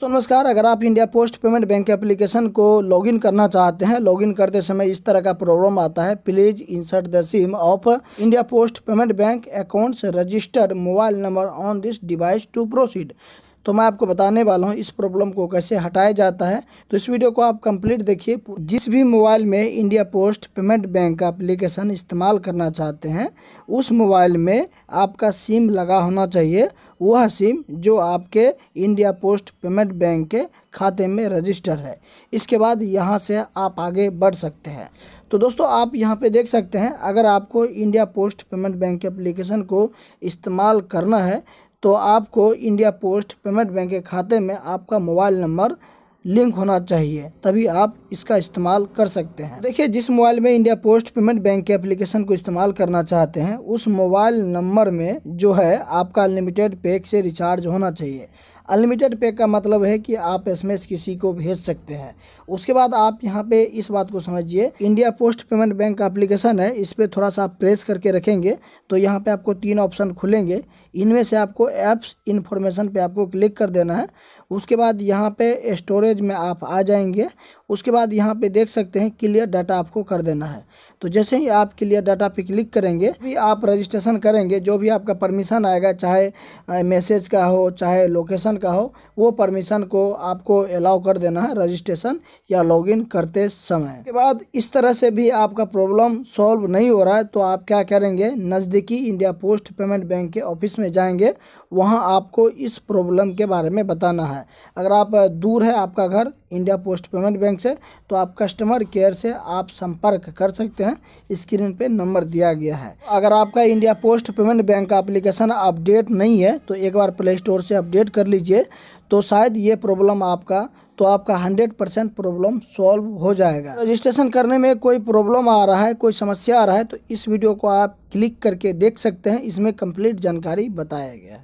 तो नमस्कार अगर आप India Post Payment Bank application को लॉगिन करना चाहते हैं लॉगिन करते समय इस तरह का प्रॉब्लम आता है please insert the SIM of India Post Payment Bank accounts registered mobile number on this device to proceed तो मैं आपको बताने वाला हूँ इस प्रॉब्लम को कैसे हटाया जाता है तो इस वीडियो को आप कंप्लीट देखिए जिस भी मोबाइल में इंडिया पोस्ट पेमेंट बैंक का अप्लीकेशन इस्तेमाल करना चाहते हैं उस मोबाइल में आपका सिम लगा होना चाहिए वह सिम जो आपके इंडिया पोस्ट पेमेंट बैंक के खाते में रजिस्टर है इसके बाद यहाँ से आप आगे बढ़ सकते हैं तो दोस्तों आप यहाँ पे देख सकते हैं अगर आपको इंडिया पोस्ट पेमेंट बैंक के एप्लीकेशन को इस्तेमाल करना है तो आपको इंडिया पोस्ट पेमेंट बैंक के खाते में आपका मोबाइल नंबर लिंक होना चाहिए तभी आप इसका इस्तेमाल कर सकते हैं देखिए जिस मोबाइल में इंडिया पोस्ट पेमेंट बैंक के एप्लीकेशन को इस्तेमाल करना चाहते हैं उस मोबाइल नंबर में जो है आपका अनलिमिटेड पैक से रिचार्ज होना चाहिए अनलिमिटेड पे का मतलब है कि आप एसएमएस किसी को भेज सकते हैं उसके बाद आप यहाँ पे इस बात को समझिए इंडिया पोस्ट पेमेंट बैंक का अप्लीकेशन है इस पर थोड़ा सा आप प्रेस करके रखेंगे तो यहाँ पे आपको तीन ऑप्शन खुलेंगे इनमें से आपको ऐप्स इन्फॉर्मेशन पे आपको क्लिक कर देना है उसके बाद यहाँ पे स्टोरेज में आप आ जाएंगे उसके बाद यहाँ पे देख सकते हैं क्लियर डाटा आपको कर देना है तो जैसे ही आप क्लियर डाटा पे क्लिक करेंगे भी आप रजिस्ट्रेशन करेंगे जो भी आपका परमिशन आएगा चाहे मैसेज का हो चाहे लोकेशन का हो वो परमिशन को आपको अलाउ कर देना है रजिस्ट्रेशन या लॉग करते समय के बाद इस तरह से भी आपका प्रॉब्लम सॉल्व नहीं हो रहा है तो आप क्या करेंगे नज़दीकी इंडिया पोस्ट पेमेंट बैंक के ऑफिस में जाएंगे वहाँ आपको इस प्रॉब्लम के बारे में बताना है है अगर आप दूर है आपका घर इंडिया पोस्ट पेमेंट बैंक से तो आप कस्टमर केयर से आप संपर्क कर सकते हैं स्क्रीन पे नंबर दिया गया है अगर आपका इंडिया पोस्ट पेमेंट बैंक का एप्लीकेशन अपडेट नहीं है तो एक बार प्ले स्टोर से अपडेट कर लीजिए तो शायद ये प्रॉब्लम आपका तो आपका 100 परसेंट प्रॉब्लम सॉल्व हो जाएगा रजिस्ट्रेशन करने में कोई प्रॉब्लम आ रहा है कोई समस्या आ रहा है तो इस वीडियो को आप क्लिक करके देख सकते हैं इसमें कंप्लीट जानकारी बताया गया है